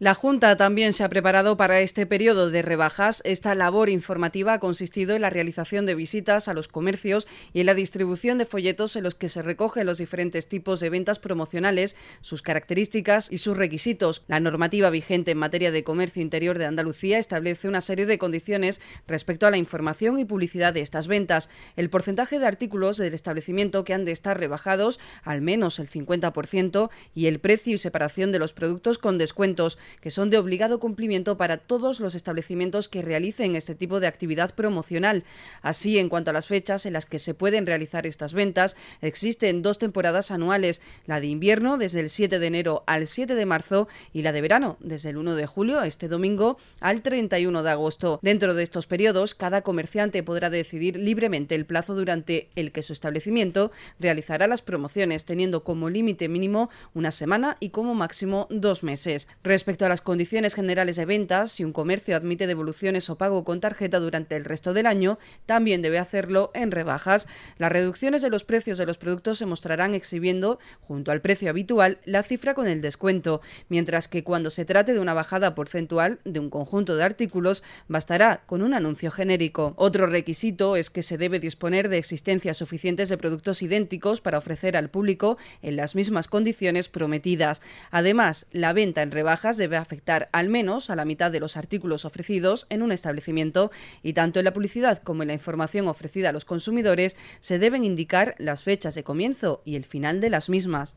La Junta también se ha preparado para este periodo de rebajas. Esta labor informativa ha consistido en la realización de visitas a los comercios y en la distribución de folletos en los que se recogen los diferentes tipos de ventas promocionales, sus características y sus requisitos. La normativa vigente en materia de comercio interior de Andalucía establece una serie de condiciones respecto a la información y publicidad de estas ventas. El porcentaje de artículos del establecimiento que han de estar rebajados, al menos el 50%, y el precio y separación de los productos con descuentos que son de obligado cumplimiento para todos los establecimientos que realicen este tipo de actividad promocional. Así, en cuanto a las fechas en las que se pueden realizar estas ventas, existen dos temporadas anuales, la de invierno desde el 7 de enero al 7 de marzo y la de verano desde el 1 de julio, a este domingo, al 31 de agosto. Dentro de estos periodos, cada comerciante podrá decidir libremente el plazo durante el que su establecimiento realizará las promociones, teniendo como límite mínimo una semana y como máximo dos meses a las condiciones generales de ventas, si un comercio admite devoluciones o pago con tarjeta durante el resto del año, también debe hacerlo en rebajas. Las reducciones de los precios de los productos se mostrarán exhibiendo, junto al precio habitual, la cifra con el descuento, mientras que cuando se trate de una bajada porcentual de un conjunto de artículos, bastará con un anuncio genérico. Otro requisito es que se debe disponer de existencias suficientes de productos idénticos para ofrecer al público en las mismas condiciones prometidas. Además, la venta en rebajas debe debe afectar al menos a la mitad de los artículos ofrecidos en un establecimiento y tanto en la publicidad como en la información ofrecida a los consumidores se deben indicar las fechas de comienzo y el final de las mismas.